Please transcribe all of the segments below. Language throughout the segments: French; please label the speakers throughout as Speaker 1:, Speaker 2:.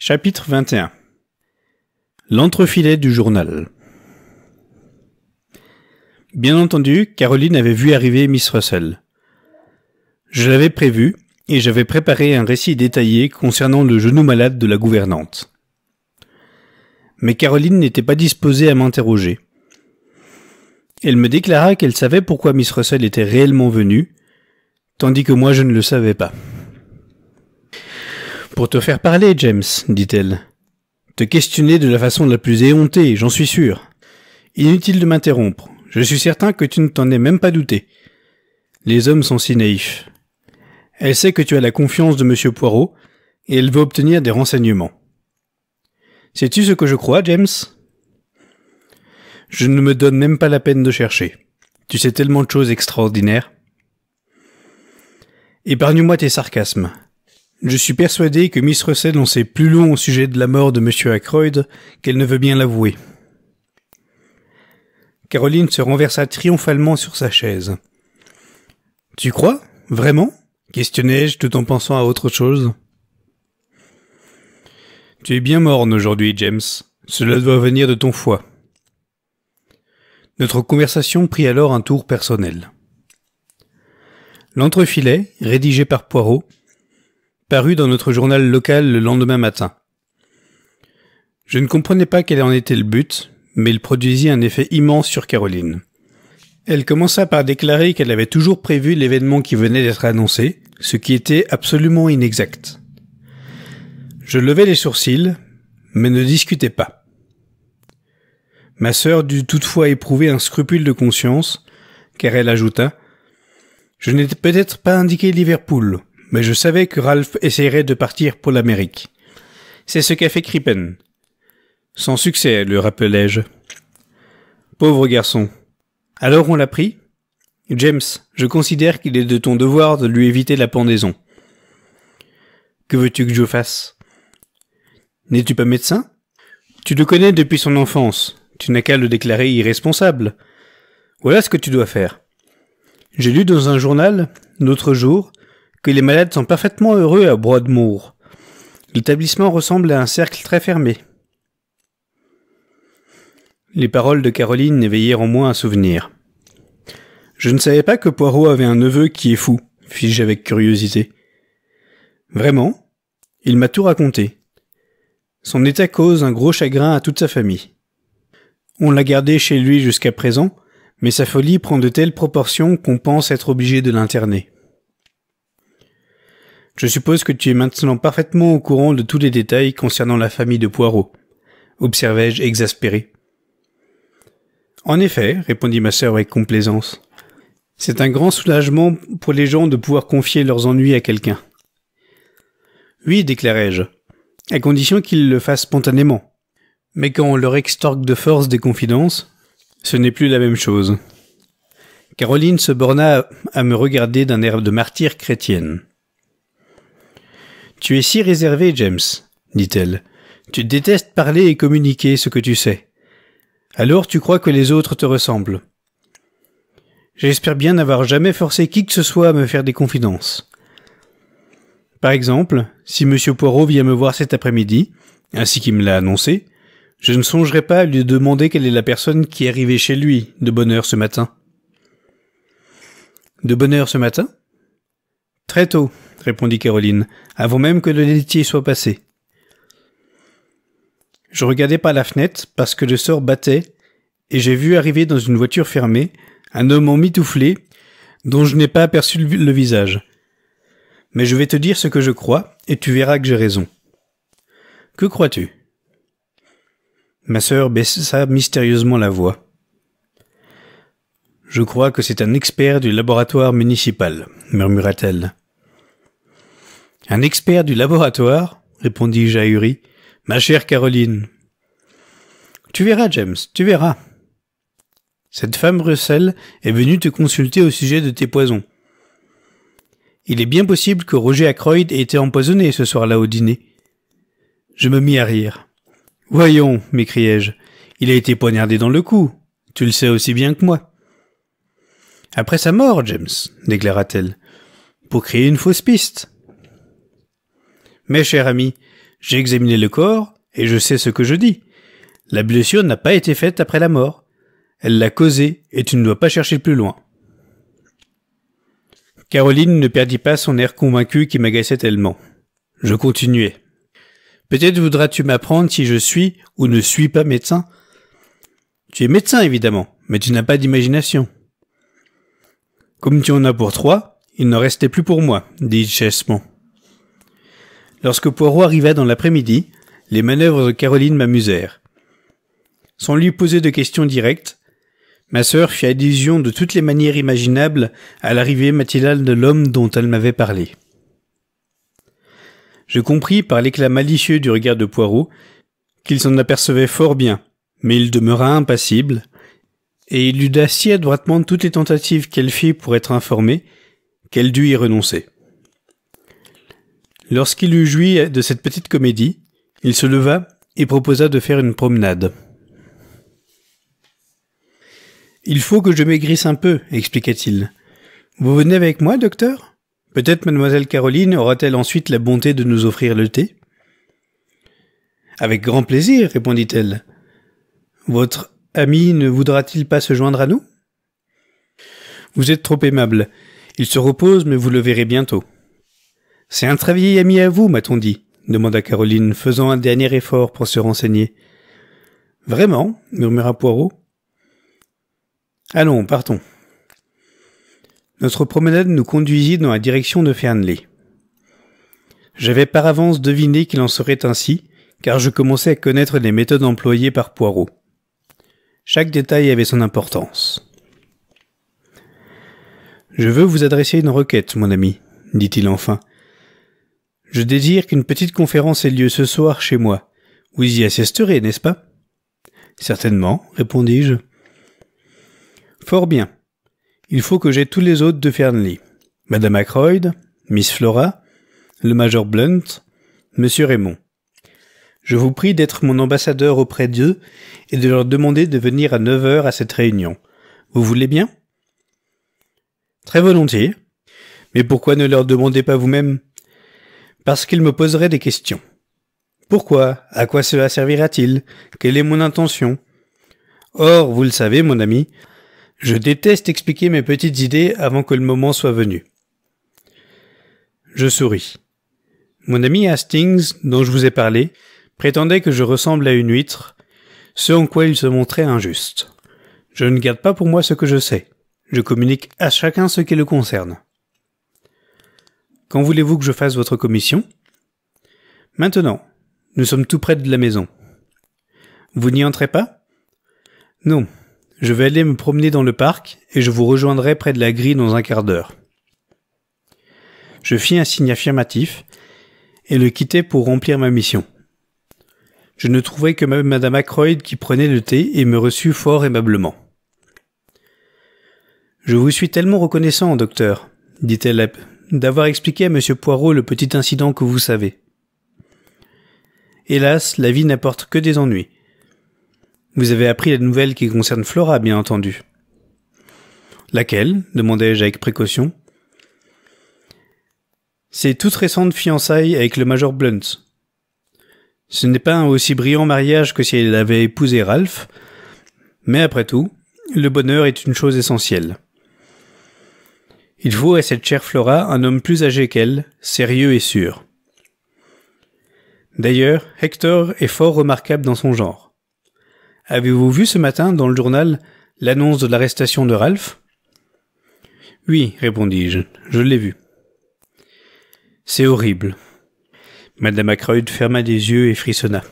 Speaker 1: Chapitre 21 L'entrefilet du journal Bien entendu, Caroline avait vu arriver Miss Russell. Je l'avais prévu, et j'avais préparé un récit détaillé concernant le genou malade de la gouvernante. Mais Caroline n'était pas disposée à m'interroger. Elle me déclara qu'elle savait pourquoi Miss Russell était réellement venue, tandis que moi je ne le savais pas. Pour te faire parler, James, dit-elle. Te questionner de la façon la plus éhontée, j'en suis sûr. Inutile de m'interrompre. Je suis certain que tu ne t'en es même pas douté. Les hommes sont si naïfs. Elle sait que tu as la confiance de monsieur Poirot, et elle veut obtenir des renseignements. Sais-tu ce que je crois, James? Je ne me donne même pas la peine de chercher. Tu sais tellement de choses extraordinaires. Épargne-moi tes sarcasmes. Je suis persuadé que Miss Russell en sait plus long au sujet de la mort de M. Ackroyd qu'elle ne veut bien l'avouer. Caroline se renversa triomphalement sur sa chaise. Tu crois Vraiment questionnai-je tout en pensant à autre chose. Tu es bien morne aujourd'hui, James. Cela doit venir de ton foie. Notre conversation prit alors un tour personnel. L'entrefilet, rédigé par Poirot, paru dans notre journal local le lendemain matin. Je ne comprenais pas quel en était le but, mais il produisit un effet immense sur Caroline. Elle commença par déclarer qu'elle avait toujours prévu l'événement qui venait d'être annoncé, ce qui était absolument inexact. Je levai les sourcils, mais ne discutais pas. Ma sœur dut toutefois éprouver un scrupule de conscience, car elle ajouta Je n'ai peut-être pas indiqué Liverpool, mais je savais que Ralph essayerait de partir pour l'Amérique. C'est ce qu'a fait Crippen. Sans succès, le rappelai-je. Pauvre garçon. Alors on l'a pris James, je considère qu'il est de ton devoir de lui éviter la pendaison. Que veux-tu que je fasse N'es-tu pas médecin Tu le connais depuis son enfance. Tu n'as qu'à le déclarer irresponsable. Voilà ce que tu dois faire. J'ai lu dans un journal, l'autre jour, que les malades sont parfaitement heureux à Broadmoor. L'établissement ressemble à un cercle très fermé. Les paroles de Caroline éveillèrent en moi un souvenir. Je ne savais pas que Poirot avait un neveu qui est fou, fis-je avec curiosité. Vraiment Il m'a tout raconté. Son état cause un gros chagrin à toute sa famille. On l'a gardé chez lui jusqu'à présent, mais sa folie prend de telles proportions qu'on pense être obligé de l'interner. Je suppose que tu es maintenant parfaitement au courant de tous les détails concernant la famille de Poirot, observai-je exaspéré. En effet, répondit ma sœur avec complaisance. C'est un grand soulagement pour les gens de pouvoir confier leurs ennuis à quelqu'un. Oui, déclarai-je, à condition qu'ils le fassent spontanément. Mais quand on leur extorque de force des confidences, ce n'est plus la même chose. Caroline se borna à me regarder d'un air de martyre chrétienne. Tu es si réservé, James, dit-elle. Tu détestes parler et communiquer ce que tu sais. Alors tu crois que les autres te ressemblent. J'espère bien n'avoir jamais forcé qui que ce soit à me faire des confidences. Par exemple, si Monsieur Poirot vient me voir cet après-midi, ainsi qu'il me l'a annoncé, je ne songerai pas à lui demander quelle est la personne qui est arrivée chez lui de bonne heure ce matin. De bonne heure ce matin Très tôt, répondit Caroline, avant même que le laitier soit passé. Je regardais par la fenêtre parce que le sort battait, et j'ai vu arriver dans une voiture fermée un homme en mitouflé dont je n'ai pas aperçu le visage. Mais je vais te dire ce que je crois, et tu verras que j'ai raison. Que crois-tu Ma sœur baissa mystérieusement la voix. Je crois que c'est un expert du laboratoire municipal, murmura-t-elle. Un expert du laboratoire, répondis-je ahuri. Ma chère Caroline. Tu verras, James, tu verras. Cette femme Russell est venue te consulter au sujet de tes poisons. Il est bien possible que Roger Ackroyd ait été empoisonné ce soir-là au dîner. Je me mis à rire. Voyons, m'écriai-je, il a été poignardé dans le cou. Tu le sais aussi bien que moi. Après sa mort, James, déclara-t-elle, pour créer une fausse piste. Mais cher ami, j'ai examiné le corps et je sais ce que je dis. La blessure n'a pas été faite après la mort. Elle l'a causée et tu ne dois pas chercher plus loin. Caroline ne perdit pas son air convaincu qui m'agaçait tellement. Je continuais. Peut-être voudras-tu m'apprendre si je suis ou ne suis pas médecin Tu es médecin évidemment, mais tu n'as pas d'imagination. Comme tu en as pour trois, il n'en restait plus pour moi, dit Lorsque Poirot arriva dans l'après-midi, les manœuvres de Caroline m'amusèrent. Sans lui poser de questions directes, ma sœur fit allusion de toutes les manières imaginables à l'arrivée matinale de l'homme dont elle m'avait parlé. Je compris par l'éclat malicieux du regard de Poirot qu'il s'en apercevait fort bien, mais il demeura impassible, et il lui si adroitement toutes les tentatives qu'elle fit pour être informée qu'elle dut y renoncer. Lorsqu'il eut joui de cette petite comédie, il se leva et proposa de faire une promenade. Il faut que je maigrisse un peu, expliqua-t-il. Vous venez avec moi, docteur Peut-être mademoiselle Caroline aura-t-elle ensuite la bonté de nous offrir le thé Avec grand plaisir, répondit-elle. Votre ami ne voudra-t-il pas se joindre à nous Vous êtes trop aimable. Il se repose, mais vous le verrez bientôt. C'est un très vieil ami à vous, m'a-t-on dit, demanda Caroline, faisant un dernier effort pour se renseigner. Vraiment? murmura Poirot. Allons, partons. Notre promenade nous conduisit dans la direction de Fernley. J'avais par avance deviné qu'il en serait ainsi, car je commençais à connaître les méthodes employées par Poirot. Chaque détail avait son importance. Je veux vous adresser une requête, mon ami, dit-il enfin, je désire qu'une petite conférence ait lieu ce soir chez moi. Vous y assisterez, n'est-ce pas Certainement, répondis-je. Fort bien. Il faut que j'aie tous les hôtes de Fernley. Madame Ackroyd, Miss Flora, le Major Blunt, Monsieur Raymond. Je vous prie d'être mon ambassadeur auprès d'eux et de leur demander de venir à 9 heures à cette réunion. Vous voulez bien? Très volontiers. Mais pourquoi ne leur demandez pas vous-même? Parce qu'il me poserait des questions. Pourquoi À quoi cela servira-t-il Quelle est mon intention Or, vous le savez, mon ami, je déteste expliquer mes petites idées avant que le moment soit venu. Je souris. Mon ami Hastings, dont je vous ai parlé, prétendait que je ressemble à une huître, ce en quoi il se montrait injuste. Je ne garde pas pour moi ce que je sais. Je communique à chacun ce qui le concerne. Quand voulez-vous que je fasse votre commission Maintenant. Nous sommes tout près de la maison. Vous n'y entrez pas Non. Je vais aller me promener dans le parc et je vous rejoindrai près de la grille dans un quart d'heure. Je fis un signe affirmatif et le quittai pour remplir ma mission. Je ne trouvai que Madame Ackroyd qui prenait le thé et me reçut fort aimablement. Je vous suis tellement reconnaissant, docteur, dit-elle d'avoir expliqué à M. Poirot le petit incident que vous savez. Hélas, la vie n'apporte que des ennuis. Vous avez appris la nouvelle qui concerne Flora, bien entendu. Laquelle demandai-je avec précaution. Ses toutes récentes fiançailles avec le major Blunt. Ce n'est pas un aussi brillant mariage que si elle avait épousé Ralph, mais après tout, le bonheur est une chose essentielle. Il faut à cette chère Flora un homme plus âgé qu'elle, sérieux et sûr. D'ailleurs, Hector est fort remarquable dans son genre. Avez-vous vu ce matin dans le journal l'annonce de l'arrestation de Ralph Oui, répondis-je, je, l'ai vu. C'est horrible. Madame Ackroyd ferma des yeux et frissonna.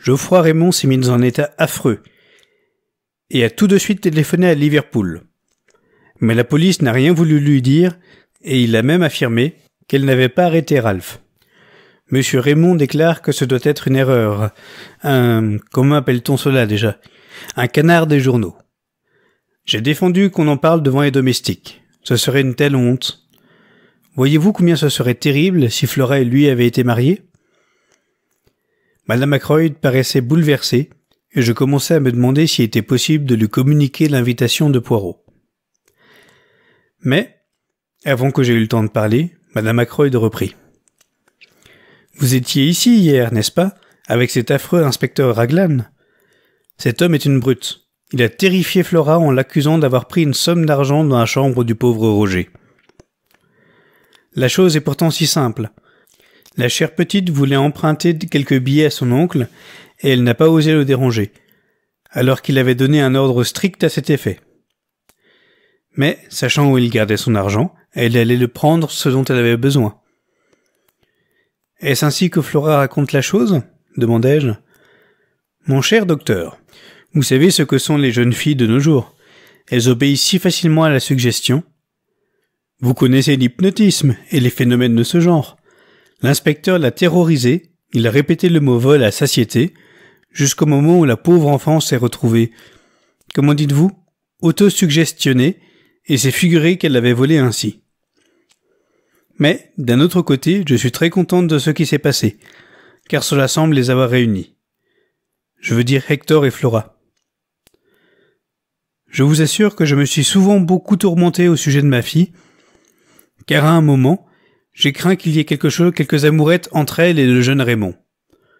Speaker 1: Geoffroy Raymond s'est mis dans un état affreux et a tout de suite téléphoné à Liverpool mais la police n'a rien voulu lui dire et il a même affirmé qu'elle n'avait pas arrêté Ralph. Monsieur Raymond déclare que ce doit être une erreur. Un, comment appelle-t-on cela déjà? Un canard des journaux. J'ai défendu qu'on en parle devant les domestiques. Ce serait une telle honte. Voyez-vous combien ce serait terrible si Flora et lui avaient été mariés? Madame Macroyd paraissait bouleversée, et je commençais à me demander s'il était possible de lui communiquer l'invitation de Poirot. Mais, avant que j'aie eu le temps de parler, Madame Ackroyd reprit. Vous étiez ici hier, n'est-ce pas, avec cet affreux inspecteur Raglan Cet homme est une brute. Il a terrifié Flora en l'accusant d'avoir pris une somme d'argent dans la chambre du pauvre Roger. La chose est pourtant si simple. La chère petite voulait emprunter quelques billets à son oncle, et elle n'a pas osé le déranger, alors qu'il avait donné un ordre strict à cet effet. Mais, sachant où il gardait son argent, elle allait le prendre ce dont elle avait besoin. Est-ce ainsi que Flora raconte la chose demandai-je. Mon cher docteur, vous savez ce que sont les jeunes filles de nos jours. Elles obéissent si facilement à la suggestion. Vous connaissez l'hypnotisme et les phénomènes de ce genre. L'inspecteur l'a terrorisé, il a répété le mot vol à satiété, jusqu'au moment où la pauvre enfant s'est retrouvée, comment dites-vous, autosuggestionnée et c'est figuré qu'elle l'avait volé ainsi. Mais, d'un autre côté, je suis très contente de ce qui s'est passé, car cela semble les avoir réunis. Je veux dire Hector et Flora. Je vous assure que je me suis souvent beaucoup tourmenté au sujet de ma fille, car à un moment, j'ai craint qu'il y ait quelque chose, quelques amourettes entre elle et le jeune Raymond.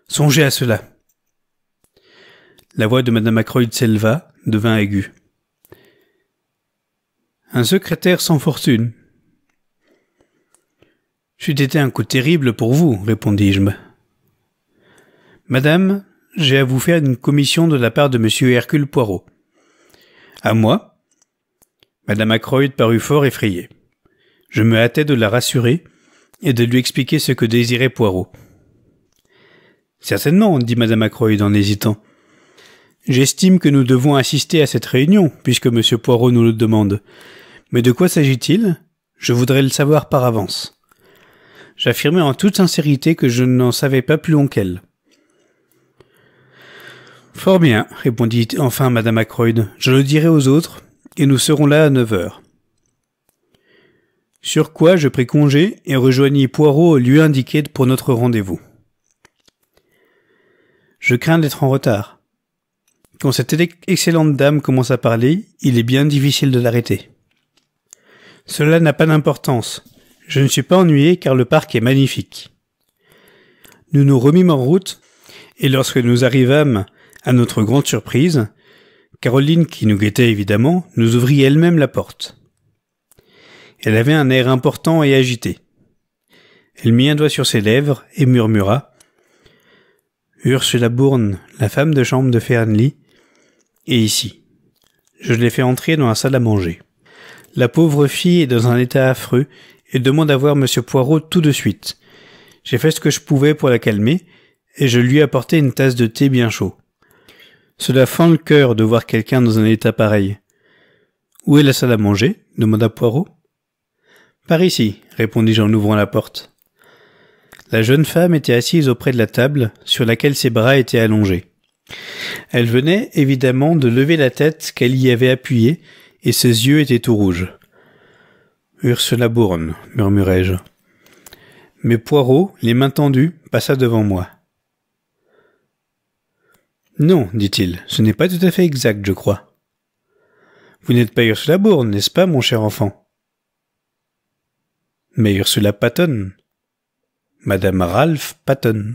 Speaker 1: Songez à cela. La voix de Madame Ackroyd s'éleva, devint aiguë un secrétaire sans fortune. C'eût été un coup terrible pour vous, répondis-je. Madame, j'ai à vous faire une commission de la part de monsieur Hercule Poirot. À moi? Madame Ackroyd parut fort effrayée. Je me hâtais de la rassurer et de lui expliquer ce que désirait Poirot. Certainement, dit madame Ackroyd en hésitant. J'estime que nous devons assister à cette réunion, puisque monsieur Poirot nous le demande. Mais de quoi s'agit-il Je voudrais le savoir par avance. J'affirmai en toute sincérité que je n'en savais pas plus long qu'elle. Fort bien, répondit enfin Madame Ackroyd. Je le dirai aux autres, et nous serons là à neuf heures. Sur quoi je pris congé et rejoignis Poirot au lieu indiqué pour notre rendez-vous. Je crains d'être en retard. Quand cette excellente dame commence à parler, il est bien difficile de l'arrêter. Cela n'a pas d'importance. Je ne suis pas ennuyé car le parc est magnifique. Nous nous remîmes en route, et lorsque nous arrivâmes, à notre grande surprise, Caroline, qui nous guettait évidemment, nous ouvrit elle-même la porte. Elle avait un air important et agité. Elle mit un doigt sur ses lèvres et murmura Ursula Bourne, la femme de chambre de Fernley, est ici. Je l'ai fait entrer dans la salle à manger. La pauvre fille est dans un état affreux et demande à voir monsieur Poirot tout de suite. J'ai fait ce que je pouvais pour la calmer, et je lui ai apporté une tasse de thé bien chaud. Cela fend le cœur de voir quelqu'un dans un état pareil. Où est la salle à manger? demanda Poirot. Par ici, répondis-je en ouvrant la porte. La jeune femme était assise auprès de la table, sur laquelle ses bras étaient allongés. Elle venait évidemment de lever la tête qu'elle y avait appuyée, et ses yeux étaient tout rouges. Ursula Bourne, murmurai-je. Mais Poirot, les mains tendues, passa devant moi. Non, dit-il, ce n'est pas tout à fait exact, je crois. Vous n'êtes pas Ursula Bourne, n'est-ce pas, mon cher enfant Mais Ursula Patton. Madame Ralph Patton.